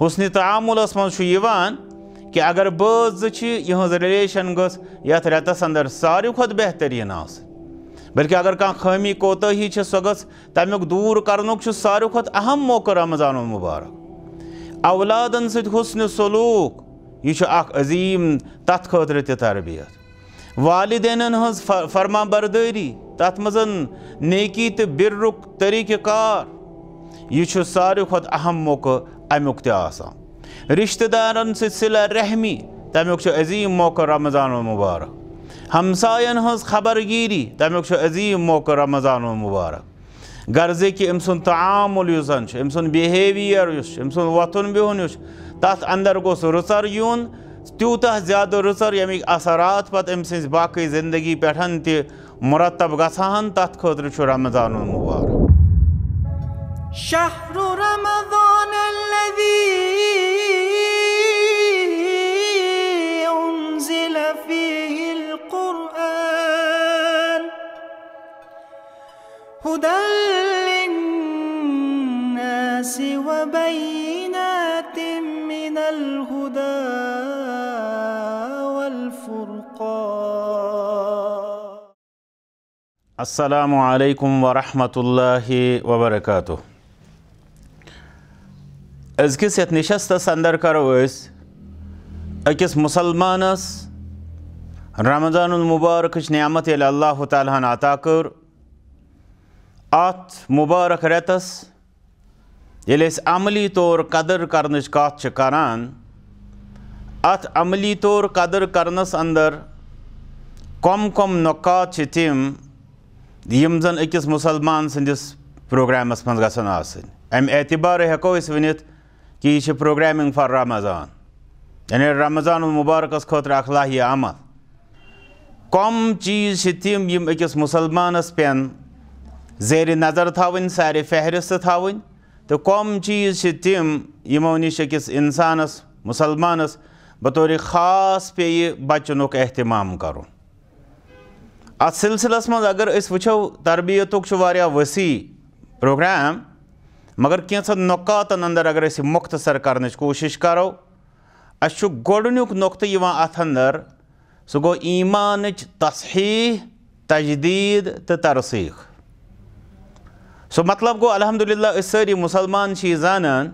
حسن تعامل مجھ کہ اگر بھن ریلیشن گھتنس اندر ساری بہتریٖن آسٕنۍ بلكہ اگر سۄ گٔژھ كوتاہی دوٗر دور چھُ ساروی کھۄتہٕ اہم موقع رمضان و مبارک اولادن چھُ حسن سلوک یہ عظیم تہِ تربیت والدین ہٕنٛز فرما بردٲری تر منٛز نیکی طٔریٖقہٕ کار یہِ یہ ساری کھۄتہٕ اہم موقع امیک امی رشتہ دارن سلسلہ رحمی تمیک عظیم موقع رمضان و مبارک ہمسائن ہز خبر گیری تمیک عظیم موقع رمضان و مبارک غرضے کہ ام سن تعامل ام سن ام سن و بہن اس تس اندر گوس رسر یون تیوتہ زیادہ رسر ریمک یعنی اثرات پت ام سن باقی زندگی پہ مرتب گسان تات خاطر رمضان و مبارک شہر رمضان هدى للناس وبينات من الهدى والفرقان السلام عليكم ورحمة الله وبركاته از أزكي ستنشست اندر كرويس مسلمان است رمضان المبارك نعمت الله تعالی عطا کر ات مبارک ریتس عملی طور قدر کرنچ کات کران ات عملی طور قدر کرنس اندر کم کم نقات تم اکس مسلمان سندس پروگرامس مسن آسن ام اعتبار ونت کہ یہ پروگرامنگ فار رمضان یعنی رمضان المبارکس مبارکس خاطر اخلاحی عمل کم چیز تم یم اکس مسلمان پین زیر نظر تھاون سارے فہرست تھاون تو کم چیز تم یمو نش اکس انسانس مسلمانس بطور خاص پہ یہ بچن اہتمام کرو ات سلسلس مز اگر اس وچھو تربیت وسیع پروگرام مگر کینچن نقاتن اندر اگر اس مختصر کرنچ کوشش کرو اس گۄڈنیُک نقطہٕ یِوان اَتھ اندر سُہ گوٚو ایٖمانٕچ تصحیح تجدیٖد تہٕ ترسیٖخ سو مطلب گو الحمدللہ اس اب ساری مسلمان یہ زانان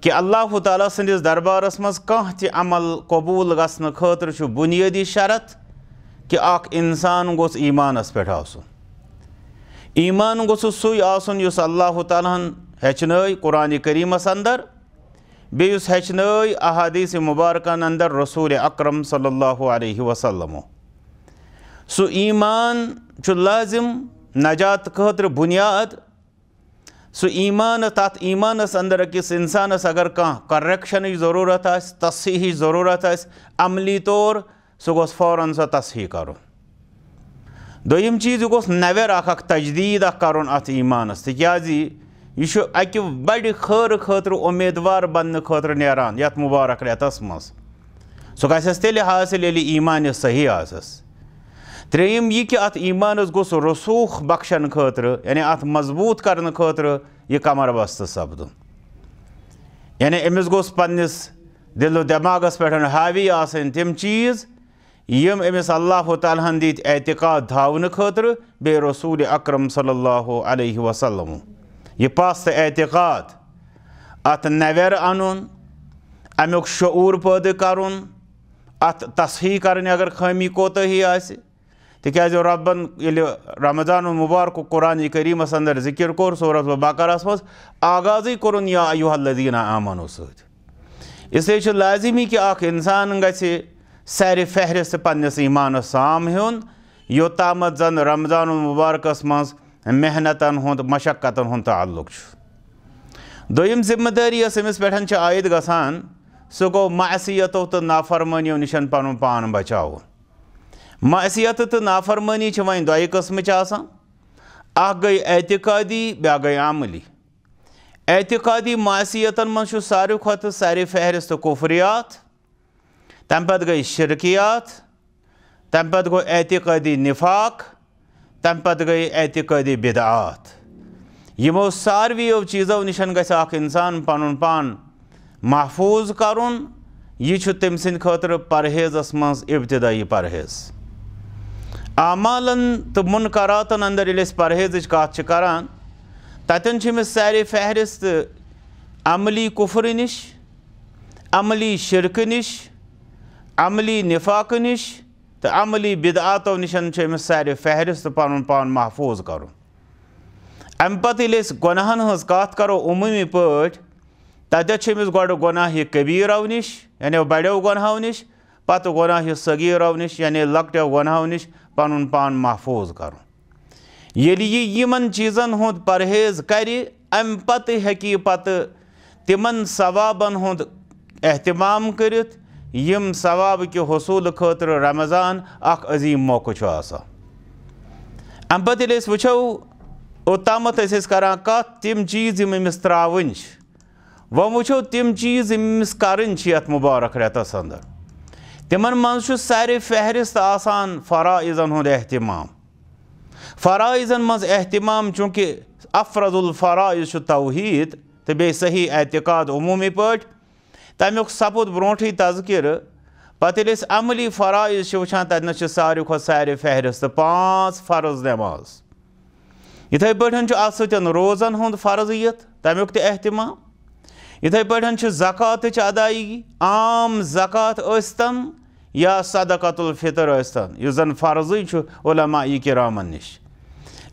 کہ اللہ تعالیٰ سندس دربارس مزہ عمل قبول گاطر بنیادی شرط کہ انسان گوس ایمانس پہ آمان گوسھ سی اللہ تعالیٰ ہچن قرآن کریمس اندر بیس ہوں احادیث مبارکان اندر رسول اکرم صلی اللہ علیہ وسلم سو ایمان ایمان لازم نجات خطر بنیاد سو ایمان تات ایمان اس اندر کس انسان اس اگر کان کریکشن ہی ضرورت ہے تصحیح ہی ضرورت ہے عملی طور سو گوز فوراں سا تصحیح کرو دو ایم چیز گوز نویر آخ اک تجدید آخ کرون آت ایمان اس تکیازی یہ شو اکی بڑی خور خطر امیدوار بند خطر نیران یا مبارک لیتا اسم اس سو گوز اس تیلی حاصل لیلی ایمان صحیح آس اس تریم یہ کہ ات ایمان گوس رسوخ بخشن خطر یعنی ات مضبوط کرنے خاطر یہ کمر بست سپدن یعنی امس گوس پنس دل و دماغس آسن تم چیز یم امس اللہ تعالیٰ ہن دت اعتقاد دھاون خاطر بے رسول اکرم صلی اللہ علیہ وسلم یہ پاس اعتقاد ات نویر انون امیک شعور پید تصحیح کرنے اگر خامی کوتہی آسہ تکیاز ربن یل رمضان المبارک قرآن کریم اندر ذکر کور سورت و باقر مز آغازی کورن لدینہ امنو ستھ لازمی کہ انسان گز سیر فہرست پنس ایمانس سام ہوں یوتامت زن رمضان المبارکس محنتن مشقت تعلق ذمہ داری امس پہ عائد گسان سہ معصیتو تو نافرمانیو نشن پن پان بچاؤن معصیت تو نافرمانی دے قسم گئی اعتقادی بیا گئی عملی اعتقادی معصیتن من ساروی کھت ساری فہرست کفریات تم پت گئی شرکیات تم پت گئی اعتقادی نفاق تم پت گئی اعتقادی بدعات یہ سارویو چیزو نشن انسان پن پان محفوظ یہ تم سند خطر پرہیز من ابتدائی پرہیز آمالن تو منقراتن اندر الیس پرہیز اچھ کات چکران تاتن چھ میں سیرے فہرست عملی کفر نش عملی شرک نش عملی نفاق نش تو عملی بدعاتو نشن چھ میں سیرے فہرست پانون پانون محفوظ کرو امپتی لیس گناہن ہز کات کرو امومی پوٹ تا دا چھمیز گوڑو گناہی کبیر آو نیش یعنی بڑیو گناہو نیش پاتو گناہی صغیر آو نیش یعنی لکٹیو گناہو نیش پنن پان محفوظ کرن یل یمن چیزن ہند پرہیز کر ام پت ہکی پت تمن ثوابن ہند احتمام کرت یم ثواب کے حصول خاطر رمضان اخ عظیم موقع آسا ام پت یل وچھو اوتامت کران کت تم چیز امس تراون وم وچھو تم چیز امس کرن یت مبارک رتس اندر تمن فہرست آسان فرائضن ہند احتمام فرائضن مز احتمام چونکہ افرز الفرائض توحید تو بیے صحیح اعتقاد عمومی سپود بروٹھی تذکر پتہ یل عملی فرائض وچان تتنس سے سارے کھت سارے فہرست پانچ فرض نماز اتھے ات ستیں روزن ہند فرض یت تمیک تہ احتمام اتھے پاٹن زکات ادائیگی عام زکات تن یا صدقۃ الفطر زن فرضی علامہ علماء کرامن نش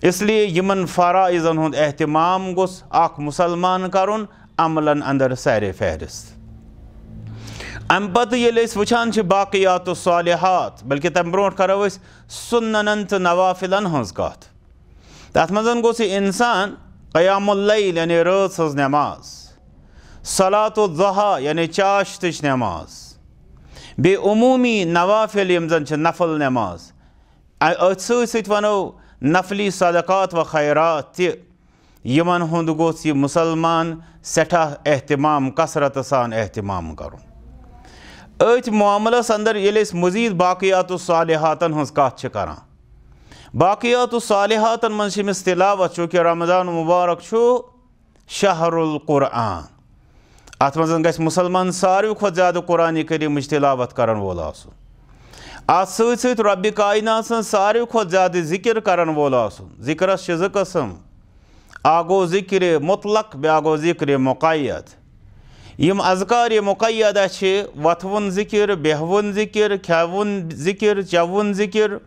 اس لیے یمن ان فرائزن احتمام گوس کرن کرملن اندر سر فہرست ام پتہ یل واقعات و صالحات بلکہ تم تمہ کرو سننن تو نوافلن ہز تات مزھ یہ انسان قیام اللیل یعنی رات سز نماز صلاحات وضحاء یعنی چاشت نماز بہ عمومی نوافل یوں زن نفل نماز ات ست سنو نفلی صدقات و خیرات تمہن گو یہ مسلمان سٹھا احتمام قصرت سان احتمام کراملس اندر یل مزید باقیات و صالحاتن کات باقیات و صالحاتن مز تلاوت چونکہ رمضان چھو شہر القرآن ات گھ مسلمان ساروی کھت زیادہ قرآن کریم تلاوت کرن وول ات ست رب کرول سن ساروی کھت زیادہ ذکر کرن کرول ذکرس زسم اک گو ذکر مطلق بیا گو ذکر یم اذکار مقہ وت و ذکر بہ و ذکر ککر ذکر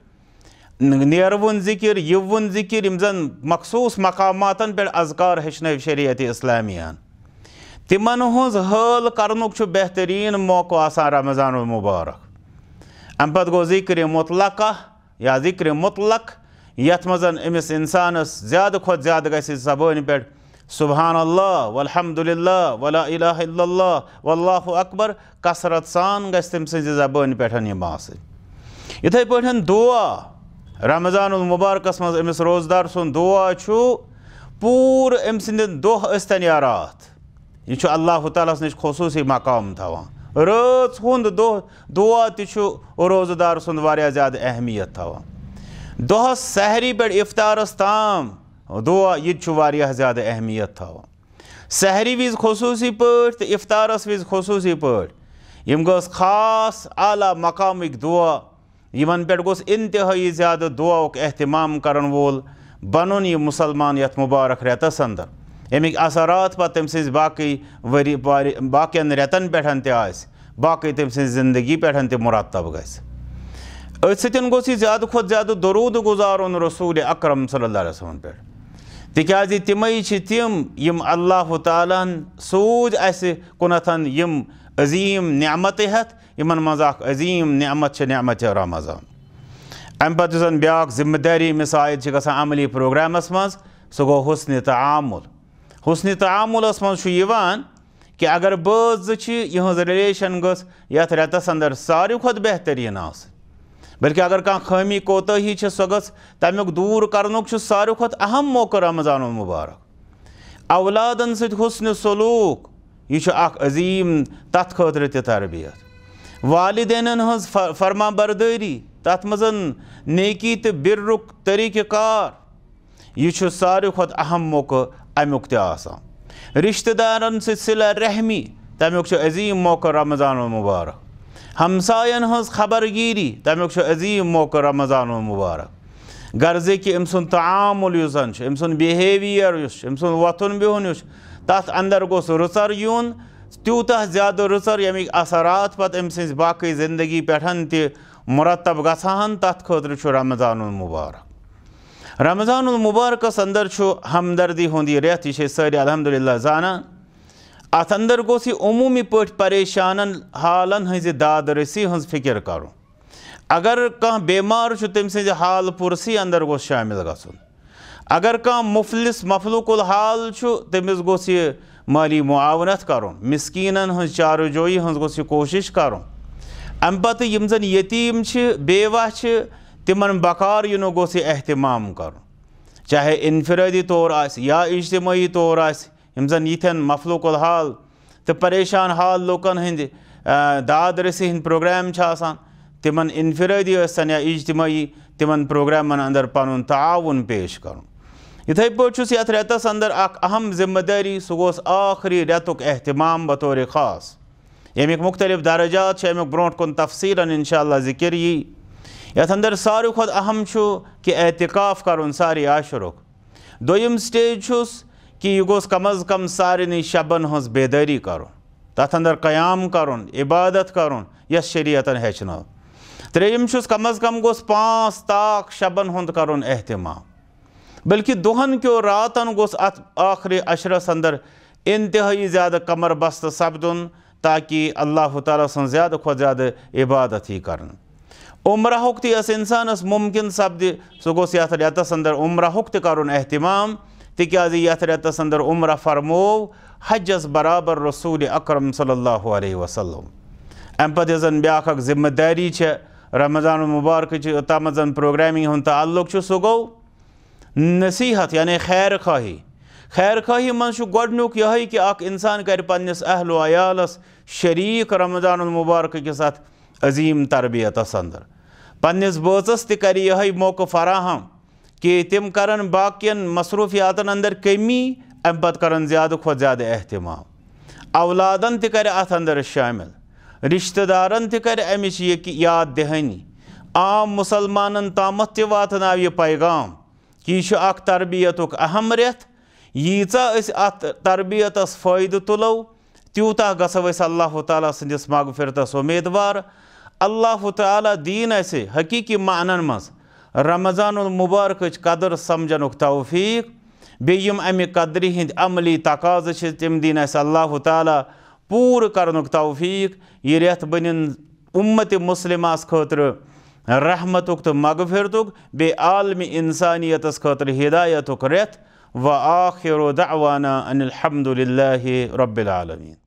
نیرون ذکر ور ذکر یم زن مخصوص مقامات اذکار ہچن شریعت اسلامیہ تمن ہز حل کر بہترین موقع رمضان المبارک ام پتہ گو ذکر مطلق یا ذکر مطلق یت مز امس انسان زیادہ کھت زیادہ زبان پہ سبحان اللہ الحمد للہ ولا الہ الا اللہ واللہ اکبر کثرت سان تم گھم سب یہ آس دعا رمضان المبارکس مز امس روزدار سن دعا چھو پور ام سند دہ استن یا رات یہ اللہ تعالیٰ نش خصوصی مقام تا رچ ہند دعا تو روز دار سہا زیادہ اہمیت سحری پہ افطارس تام دعا یہ اہمیت خصوصی وز خصوصی پفطار یم پی خاص اعلیٰ مقام دعا یمن پہ گوس انتہائی زیادہ دعا احتمام کرول یہ مسلمان یت مبارک رتس اندر امی اثرات پا تم سنز باقی انریتن پیٹھن تے آئیس باقی تم سنز زندگی پیٹھن تے مراتب گئیس ستن گو سی زیادہ خود زیادہ درود گزارون رسول اکرم صلی اللہ علیہ وسلم پیٹھ تکیازی تمہیں چھ تیم یم اللہ تعالیٰ سوج ایسے کنتن یم عظیم نعمت ہے یمن مزاق عظیم نعمت چھ نعمت چھ رمضان ام پتزن بیاک ذمہ داری مسائل چھ کسا عملی پروگرام اسماز سگو حسن تعامل حسن تعاملس مز کہ اگر بہن ریلیشن گھس یتھ رتس اندر ساروی کھل بہترین آلکہ اگر کمی کوی سمیک دور ساروی سارے کھم موقع رمضان و مبارک اولادن سسن سلوک یہ عظیم تک خاطر تربیت والدین ہن فرمان برداری تک مز نیکی تو برک طریقہ کار یہ سارے کھت اہم موقع امیک تسان رشتہ دار سل رحمی تمیک عظیم موقع رمضان المبارک ہمسائن ہز خبر گیری تمیک عظیم موقع رمضان المبارک غرضے کہ ام سن تعامل سامل ام سن ام سن وتھن بہن تس اندر گوس رسر یون ریوتہ زیادہ رسر یمک یعنی اثرات پتہ سس باقی زندگی پہ مرتب گھان تات خاطر رمضان المبارک رمضان المبارک اندر ہمدردی ہند یہ رتھ یہ ساری الحمد زانا ات اندر گوس یہ عمومی پی پریشانن حالن ہادریسی فکر اگر چھو تم حال پورسی اندر گوس شامل گھن اگر مفلس مفلوق الحال تمس گوس یہ مالی معاونت کر مسکین ہز زن یتیم چھ بیوہ چھ تمن بقار یو گوس احتمام کر چاہے انفرادی طور یا اجتماعی طور زن یتھن مفلوق الحال تو پریشان حال لوکن ہند داد رسی ہند پروگرام آسان تمن انفرادی یا اجتماعی تمن پروگرامن اندر پن تعاون پیش کرتھ پاس یت رتس اندر اک اہم ذمہ داری سہ گوس آخری رتک اہتمام بطور خاص امیک مختلف درجات امیک برو کن تفصیر انشاءاللہ اللہ ذکر یہ یت اندر اہم کھم کہ اعتقاف کر ساری عاشرک دویم سٹیج کہ یہ گوس کم از کم سارنی شبن بیداری کرن داری اندر قیام کر عبادت کر شریعتن ہچن تریم چھس کم از کم گوس پانچ طاق شبن ہند کر اہتمام بلکہ دہن کیو راتن گوس ات آخری عشرس اندر انتہائی زیادہ کمر بست سپدن تاکہ اللہ تعالیٰ سن زیادہ زیادہ عبادت ہی کرن عمرہ حق تی اس انسان اس ممکن سب دی سو گو سیاتھ ریاتا سندر عمرہ حق تی کارون احتمام تی کیا دی یاتھ سندر عمرہ فرمو حج اس برابر رسول اکرم صلی اللہ علیہ وسلم ایم پتی ازن بیاک اک ذمہ دیری چھے رمضان و مبارک چھے اتام ازن ہون تعلق چھو سو گو نسیحت یعنی خیر خواہی خیر خواہی من شو گوڑنو کیا ہے کہ اک انسان کا ارپانیس اہل و آیال اس شریک رمضان و مبارک کے ساتھ عظیم تربیت اندر پنس بانچس تی کر یہ موقع فراہم کہ تم کر باقین مصروفیات اندر کمی امت کر احتمام اولادن تی کر ات اندر شامل رشتہ دارن کرمچ یہ یاد دہنی عام مسلمان واتن تاتن پیغام کہ یہ اخ تربیت اہم رت یس ات تربیت فائدہ تلو تیوتہ گو اللہ تعالیٰ سندس مغفرت امیدوار اللہ تعالی ایسے حقیقی معنی مز رمضان المبارک قدر سمجھن توفیق بیم امی قدری ہند عملی تقاض تم دین ایسے اللہ تعالیٰ پور توفیق یہ ریت بنین امت مسلم خاطر رحمت تو مغفرتکی عالمی انسانیت خاطر ہدایت رتھ و آخر دعوانا ان الحمد للہ رب العالمین